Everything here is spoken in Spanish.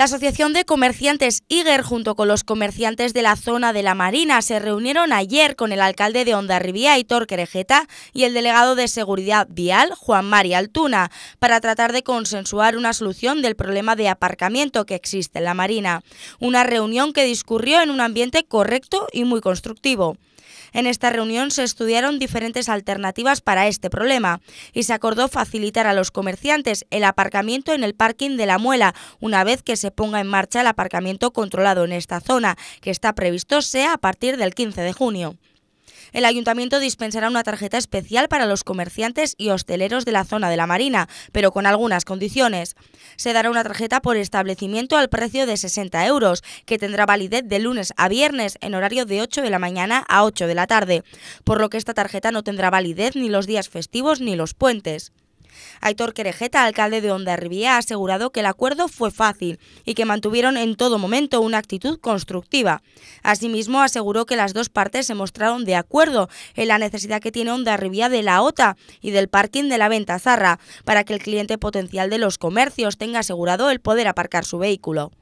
La Asociación de Comerciantes IGER junto con los comerciantes de la zona de la Marina se reunieron ayer con el alcalde de Ondarribía, Hitor Querejeta, y el delegado de Seguridad Vial, Juan María Altuna, para tratar de consensuar una solución del problema de aparcamiento que existe en la Marina. Una reunión que discurrió en un ambiente correcto y muy constructivo. En esta reunión se estudiaron diferentes alternativas para este problema y se acordó facilitar a los comerciantes el aparcamiento en el parking de la Muela una vez que se ponga en marcha el aparcamiento controlado en esta zona, que está previsto sea a partir del 15 de junio. El ayuntamiento dispensará una tarjeta especial para los comerciantes y hosteleros de la zona de la Marina, pero con algunas condiciones. Se dará una tarjeta por establecimiento al precio de 60 euros, que tendrá validez de lunes a viernes en horario de 8 de la mañana a 8 de la tarde, por lo que esta tarjeta no tendrá validez ni los días festivos ni los puentes. Aitor Querejeta, alcalde de Ondarribía, ha asegurado que el acuerdo fue fácil y que mantuvieron en todo momento una actitud constructiva. Asimismo, aseguró que las dos partes se mostraron de acuerdo en la necesidad que tiene Ondarribía de la OTA y del parking de la venta Zarra, para que el cliente potencial de los comercios tenga asegurado el poder aparcar su vehículo.